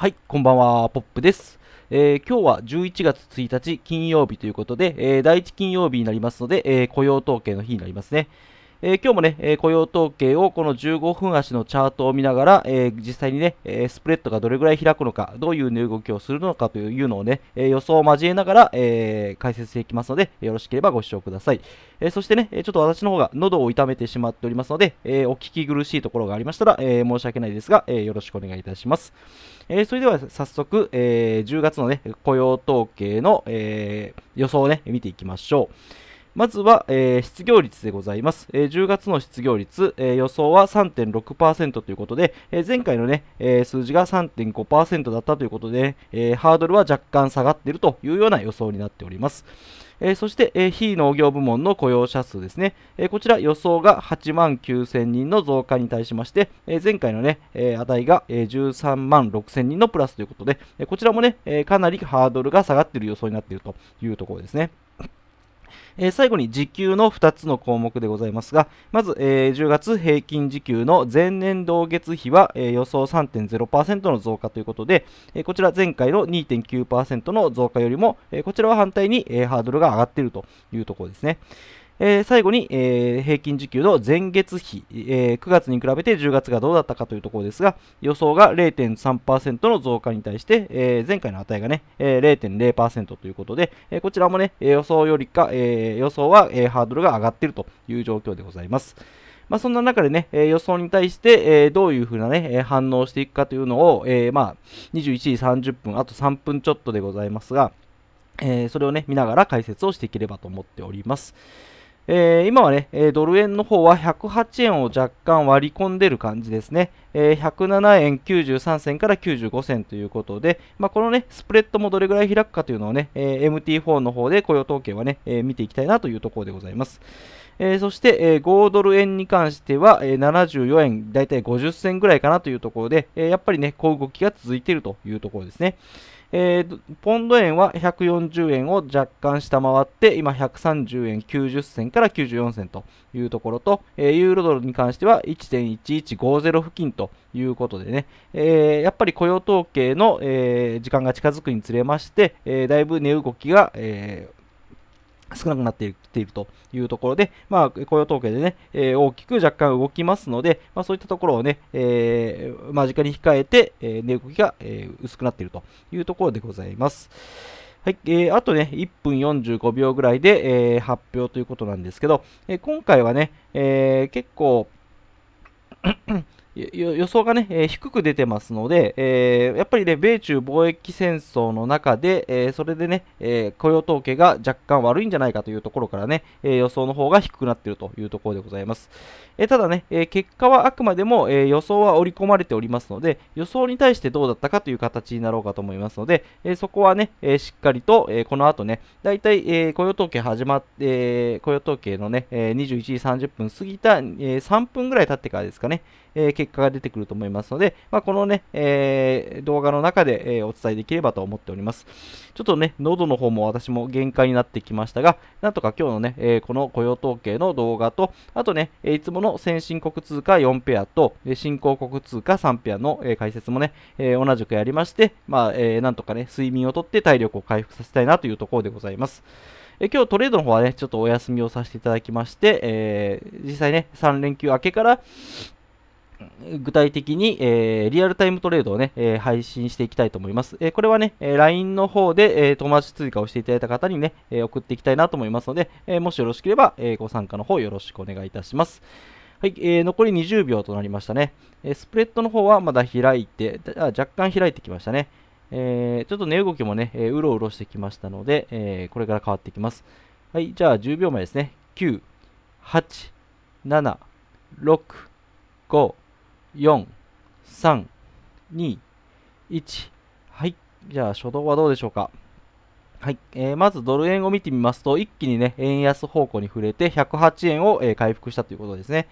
はい、こんばんは、ポップです。えー、今日は11月1日金曜日ということで、えー、第1金曜日になりますので、えー、雇用統計の日になりますね。えー、今日もね、え雇用統計をこの15分足のチャートを見ながら、え実際にね、えスプレッドがどれぐらい開くのか、どういう値動きをするのかというのをね、え予想を交えながら、え解説していきますので、よろしければご視聴ください。えそしてね、ちょっと私の方が喉を痛めてしまっておりますので、えお聞き苦しいところがありましたら、え申し訳ないですが、えよろしくお願いいたします。えそれでは早速、え10月のね、雇用統計の、え予想をね、見ていきましょう。まずは、えー、失業率でございます。えー、10月の失業率、えー、予想は3.6%ということで、え前回のね、え数字が3.5%だったということで、えハードルは若干下がっているというような予想になっております。えそして、え非農業部門の雇用者数ですね、えこちら予想が8万9000人の増加に対しまして、え前回のね、え値が、え13万6000人のプラスということで、えこちらもね、えかなりハードルが下がっている予想になっているというところですね。えー、最後に時給の2つの項目でございますが、まず、えー、10月平均時給の前年同月比は、えー、予想3.0%の増加ということで、えこちら前回の2.9%の増加よりも、えこちらは反対に、えハードルが上がっているというところですね。えー、最後に、えー、平均時給の前月比、えー、9月に比べて10月がどうだったかというところですが、予想が0.3%の増加に対して、え前回の値がね、え0.0%ということで、えこちらもね、予想よりか、え予想は、えハードルが上がっているという状況でございます。まあ、そんな中でね、えー、予想に対して、えー、どういうふうなね、えー、反応していくかというのを、えまあ、21時30分、あと3分ちょっとでございますが、えそれをね、見ながら解説をしていければと思っております。えー、今はね、ドル円の方は108円を若干割り込んでる感じですね。えー、107円93銭から95銭ということで、まあ、このね、スプレッドもどれぐらい開くかというのをね、えー、MT4 の方で雇用統計はね、えー、見ていきたいなというところでございます。えー、そして、えー、5ドル円に関しては、えー、74円、だいたい50銭ぐらいかなというところで、えやっぱりね、小動きが続いているというところですね。えー、ポンド円は140円を若干下回って、今130円90銭から94銭というところと、えー、ユーロドルに関しては1.1150付近ということでね、えー、やっぱり雇用統計の、え時間が近づくにつれまして、えだいぶ値動きが、えー少なくなっているというところで、まあ、雇用統計でね、えー、大きく若干動きますので、まあ、そういったところをね、えー、間近に控えて、えー、値動きが、えー、薄くなっているというところでございます。はい、えー、あとね、1分45秒ぐらいで、えー、発表ということなんですけど、えー、今回はね、えー、結構予想がね、えー、低く出てますので、えー、やっぱりね、米中貿易戦争の中で、えー、それでね、え雇用統計が若干悪いんじゃないかというところからね、え予想の方が低くなっているというところでございます。えただね、え結果はあくまでも、え予想は織り込まれておりますので、予想に対してどうだったかという形になろうかと思いますので、えそこはね、えしっかりと、えこの後ね、だいたい、え雇用統計始まって、え雇用統計のね、え21時30分過ぎた、え3分ぐらい経ってからですかね、えー結果が出てくると思いますので、まあ、このね、えー、動画の中で、えお伝えできればと思っております。ちょっとね、喉の方も私も限界になってきましたが、なんとか今日のね、えこの雇用統計の動画と、あとね、いつもの先進国通貨4ペアと、新興国通貨3ペアの、え解説もね、え同じくやりまして、まあ、えなんとかね、睡眠をとって体力を回復させたいなというところでございます。え今日トレードの方はね、ちょっとお休みをさせていただきまして、えー、実際ね、3連休明けから、具体的に、えー、リアルタイムトレードをね、えー、配信していきたいと思います。えこれはね、え LINE の方で、え友達追加をしていただいた方にね、え送っていきたいなと思いますので、えもしよろしければ、えご参加の方よろしくお願いいたします。はい、えー、残り20秒となりましたね。えスプレッドの方はまだ開いて、若干開いてきましたね。えー、ちょっと値、動きもね、えうろうろしてきましたので、えこれから変わってきます。はい、じゃあ10秒前ですね。9、8、7、6、5、4、3、2、1。はい。じゃあ、初動はどうでしょうか。はい。えー、まずドル円を見てみますと、一気にね、円安方向に触れて、108円を、えー、回復したということですね。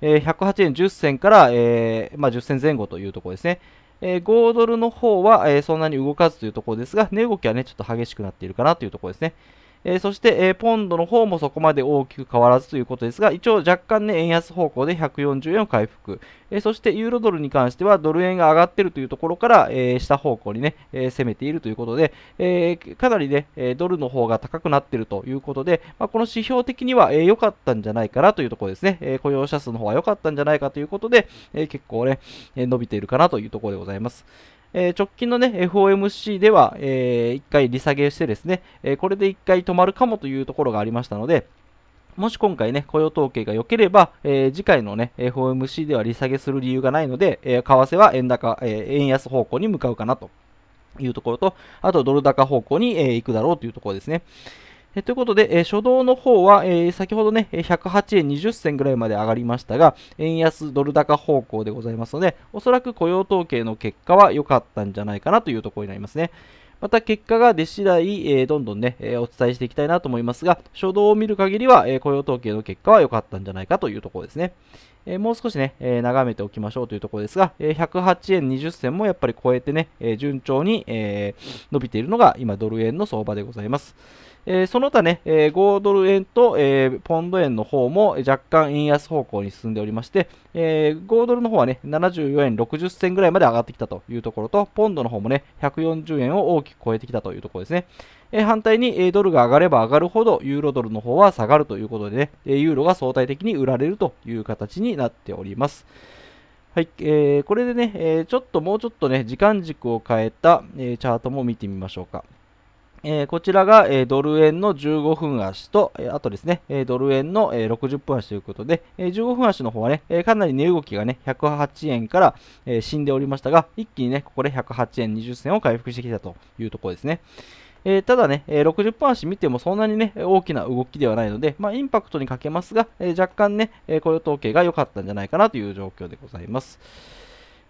えー、108円10銭から、えー、まあ、10銭前後というところですね。えー、5ドルの方は、えそんなに動かずというところですが、値動きはね、ちょっと激しくなっているかなというところですね。えそして、えポンドの方もそこまで大きく変わらずということですが、一応若干ね、円安方向で140円を回復。えそして、ユーロドルに関しては、ドル円が上がってるというところから、え下方向にね、え攻めているということで、えかなりね、えドルの方が高くなっているということで、まあ、この指標的には良、えー、かったんじゃないかなというところですね。え雇用者数の方は良かったんじゃないかということで、え結構ね、え伸びているかなというところでございます。えー、直近のね、FOMC では、え1回利下げしてですね、えこれで1回止まるかもというところがありましたので、もし今回ね、雇用統計が良ければ、えー、次回のね、FOMC では利下げする理由がないので、えー、為替は円高、えー、円安方向に向かうかなというところと、あとドル高方向に、え行くだろうというところですね。えということで、え初動の方は、え先ほどね、108円20銭ぐらいまで上がりましたが、円安ドル高方向でございますので、おそらく雇用統計の結果は良かったんじゃないかなというところになりますね。また結果が出次第、えー、どんどんね、えー、お伝えしていきたいなと思いますが、初動を見る限りは、えー、雇用統計の結果は良かったんじゃないかというところですね。えもう少しね、え眺めておきましょうというところですが、え108円20銭もやっぱり超えてね、え順調に、え伸びているのが今ドル円の相場でございます。えー、その他ね、え5ドル円と、えポンド円の方も若干円安方向に進んでおりまして、え5ドルの方はね、74円60銭ぐらいまで上がってきたというところと、ポンドの方もね、140円を大きく超えてきたというところですね。え反対に、えドルが上がれば上がるほど、ユーロドルの方は下がるということでね、えユーロが相対的に売られるという形になっております。はい、えー、これでね、えー、ちょっともうちょっとね、時間軸を変えた、えー、チャートも見てみましょうか。えー、こちらが、えー、ドル円の15分足と、えー、あとですね、えドル円の、え60分足ということで、え15分足の方はね、えかなり値動きがね、108円から、え死んでおりましたが、一気にね、ここで108円20銭を回復してきたというところですね。えー、ただね、えー、60分足見てもそんなにね、大きな動きではないので、まあ、インパクトに欠けますが、えー、若干ね、え雇用統計が良かったんじゃないかなという状況でございます。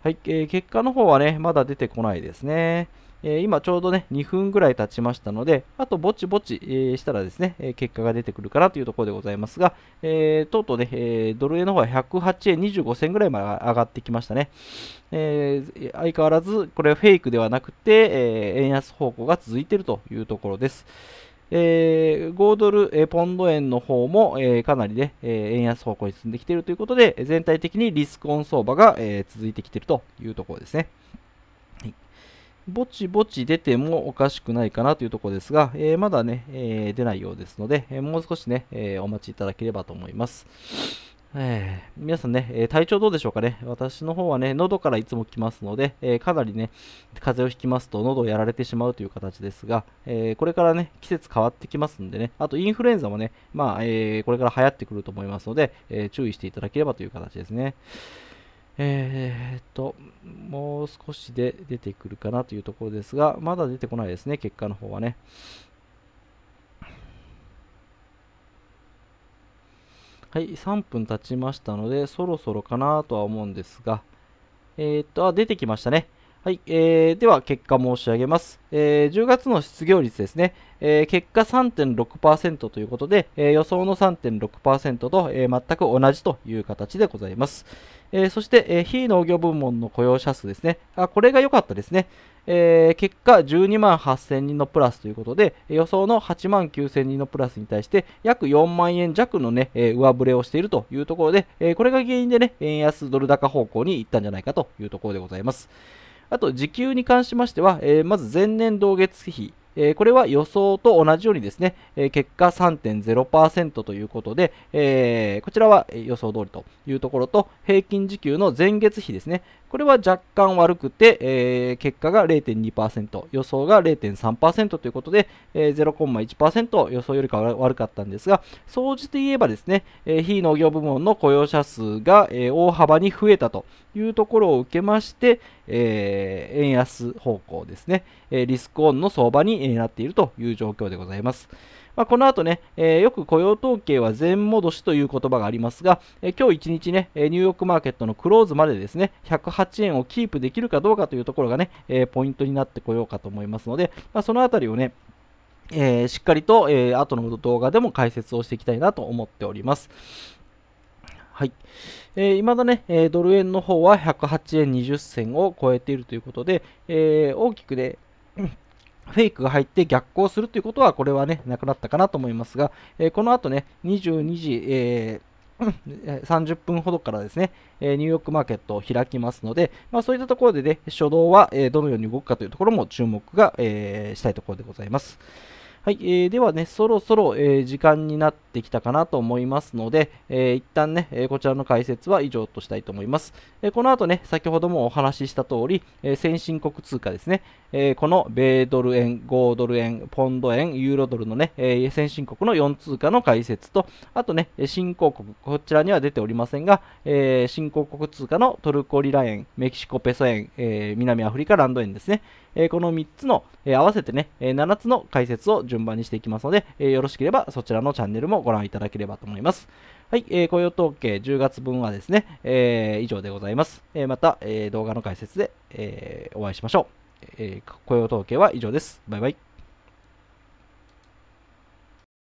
はい、え結果の方はね、まだ出てこないですね。え今ちょうどね、2分ぐらい経ちましたので、あとぼちぼち、えしたらですね、結果が出てくるかなというところでございますが、えー、とうとうね、えドル円の方は108円25銭ぐらいまで上がってきましたね。えー、相変わらず、これはフェイクではなくて、えー、円安方向が続いているというところです。えー、5ドル、えー、ポンド円の方も、えー、かなりね、え円安方向に進んできているということで、全体的にリスクオン相場が、え続いてきているというところですね。ぼちぼち出てもおかしくないかなというところですが、えー、まだね、えー、出ないようですので、えもう少しね、えお待ちいただければと思います。えー、皆さんね、えー、体調どうでしょうかね私の方はね、喉からいつも来ますので、えー、かなりね、風邪をひきますと喉をやられてしまうという形ですが、えこれからね、季節変わってきますんでね、あとインフルエンザもね、まあ、えこれから流行ってくると思いますので、え注意していただければという形ですね。えー、っと、もう少しで出てくるかなというところですが、まだ出てこないですね、結果の方はね。はい、3分経ちましたので、そろそろかなとは思うんですが、えー、っと、あ、出てきましたね。はい、えー、では結果申し上げます、えー、10月の失業率ですね、えー、結果3.6%ということで、えー、予想の3.6%と、えー、全く同じという形でございます、えー、そして、えー、非農業部門の雇用者数ですねあこれが良かったですね、えー、結果12万8000人のプラスということで予想の8万9000人のプラスに対して約4万円弱のね、えー、上振れをしているというところで、えー、これが原因でね円安ドル高方向に行ったんじゃないかというところでございますあと時給に関しましては、えー、まず前年同月比えー、これは予想と同じようにですね、え結果3.0%ということで、えこちらは予想通りというところと、平均時給の前月比ですね、これは若干悪くて、え結果が0.2%、予想が0.3%ということで、え0.1%予想よりかは悪かったんですが、総じて言えばですね、え非農業部門の雇用者数が、え大幅に増えたというところを受けまして、え円安方向ですね、えリスクオンの相場になっているという状況でございます。まあ、この後ね、えー、よく雇用統計は全戻しという言葉がありますが、えー、今日1日ね、ニューヨークマーケットのクローズまでですね、108円をキープできるかどうかというところがね、えー、ポイントになってこようかと思いますので、まあ、そのあたりをね、えー、しっかりと、えー、後の動画でも解説をしていきたいなと思っております。はい。えー、未だね、えドル円の方は108円20銭を超えているということで、えー、大きくね、フェイクが入って逆行するということは、これはね、なくなったかなと思いますが、えこの後ね、22時、えー30分ほどからですね、えニューヨークマーケットを開きますので、まあ、そういったところでね、初動は、えどのように動くかというところも注目が、えしたいところでございます。はい、えー、ではね、そろそろ、え時間になってってきたかなと思いますので、えー、一旦ね、えこちらの解説は以上としたいと思います。えこの後ね、先ほどもお話しした通り、え先進国通貨ですね、えこの米ドル円、5ドル円、ポンド円、ユーロドルのね、え先進国の4通貨の解説と、あとね、新興国、こちらには出ておりませんが、え新興国通貨のトルコリラ円、メキシコペソ円、え南アフリカランド円ですね、えこの3つの、え合わせてね、え7つの解説を順番にしていきますので、えよろしければそちらのチャンネルもごご覧いただければと思います。はい、えー、雇用統計10月分はですね、えー、以上でございます。えー、また、えー、動画の解説で、えー、お会いしましょう、えー。雇用統計は以上です。バイバイ。